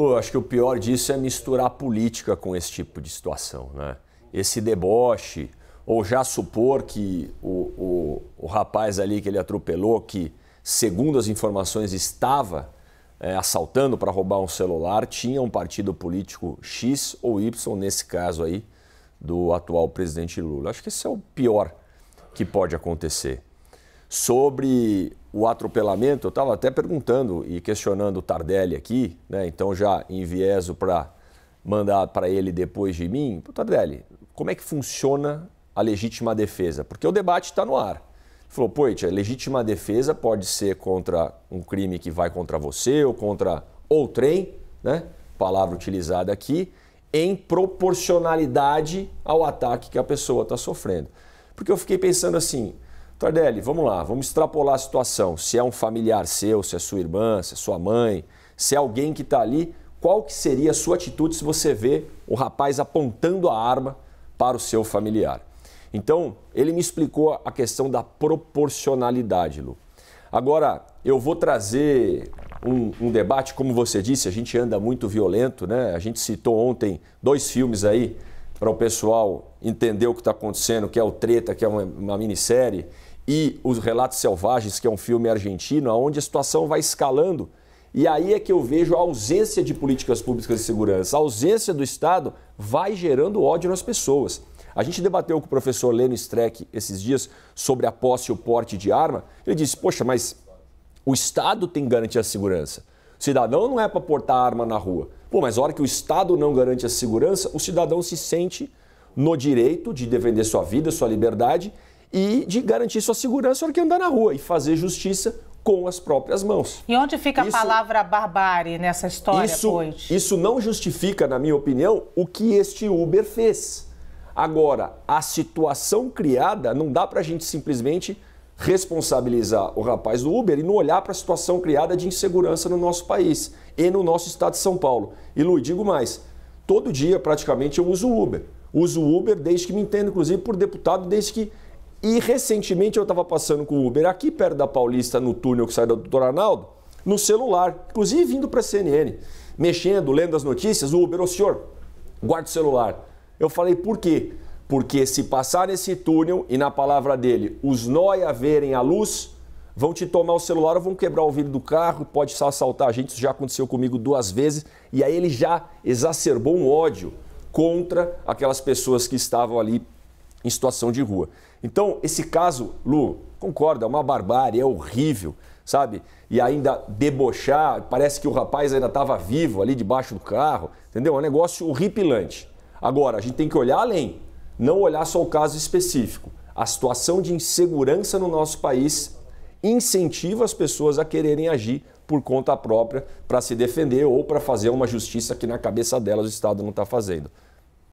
Pô, eu acho que o pior disso é misturar política com esse tipo de situação, né? Esse deboche, ou já supor que o, o, o rapaz ali que ele atropelou, que segundo as informações estava é, assaltando para roubar um celular, tinha um partido político X ou Y, nesse caso aí, do atual presidente Lula. Acho que esse é o pior que pode acontecer. Sobre o atropelamento, eu estava até perguntando e questionando o Tardelli aqui, né? então já envieso para mandar para ele depois de mim. Tardelli, como é que funciona a legítima defesa? Porque o debate está no ar. Ele falou, a legítima defesa pode ser contra um crime que vai contra você ou contra outrem, né? palavra utilizada aqui, em proporcionalidade ao ataque que a pessoa está sofrendo. Porque eu fiquei pensando assim, Tardelli, vamos lá, vamos extrapolar a situação. Se é um familiar seu, se é sua irmã, se é sua mãe, se é alguém que está ali, qual que seria a sua atitude se você vê o rapaz apontando a arma para o seu familiar? Então, ele me explicou a questão da proporcionalidade, Lu. Agora, eu vou trazer um, um, debate, como você disse, a gente anda muito violento, né? A gente citou ontem dois filmes aí para o pessoal entender o que está acontecendo, que é o Treta, que é uma, uma minissérie, e Os Relatos Selvagens, que é um filme argentino, onde a situação vai escalando. E aí é que eu vejo a ausência de políticas públicas de segurança. A ausência do Estado vai gerando ódio nas pessoas. A gente debateu com o professor Leno Streck esses dias sobre a posse ou porte de arma. Ele disse: Poxa, mas o Estado tem que garantir a segurança. O cidadão não é para portar arma na rua. Pô, mas a hora que o Estado não garante a segurança, o cidadão se sente no direito de defender sua vida, sua liberdade e de garantir sua segurança na hora que andar na rua e fazer justiça com as próprias mãos. E onde fica isso, a palavra barbárie nessa história, isso, pois? Isso não justifica, na minha opinião, o que este Uber fez. Agora, a situação criada não dá para a gente simplesmente responsabilizar o rapaz do Uber e não olhar para a situação criada de insegurança no nosso país e no nosso estado de São Paulo. E, Lu, digo mais, todo dia praticamente eu uso Uber. Uso Uber desde que me entendo, inclusive, por deputado, desde que e recentemente eu estava passando com o Uber aqui perto da Paulista, no túnel que sai do Dr. Arnaldo, no celular, inclusive vindo para a CNN, mexendo, lendo as notícias, o Uber, o senhor, guarda o celular. Eu falei, por quê? Porque se passar nesse túnel e na palavra dele, os nós verem a luz, vão te tomar o celular ou vão quebrar o vidro do carro, pode assaltar a gente, isso já aconteceu comigo duas vezes, e aí ele já exacerbou um ódio contra aquelas pessoas que estavam ali em situação de rua. Então, esse caso, Lu, concorda, é uma barbárie, é horrível, sabe? E ainda debochar, parece que o rapaz ainda estava vivo ali debaixo do carro, entendeu? É um negócio horripilante. Agora, a gente tem que olhar além, não olhar só o caso específico. A situação de insegurança no nosso país incentiva as pessoas a quererem agir por conta própria para se defender ou para fazer uma justiça que na cabeça delas o Estado não está fazendo.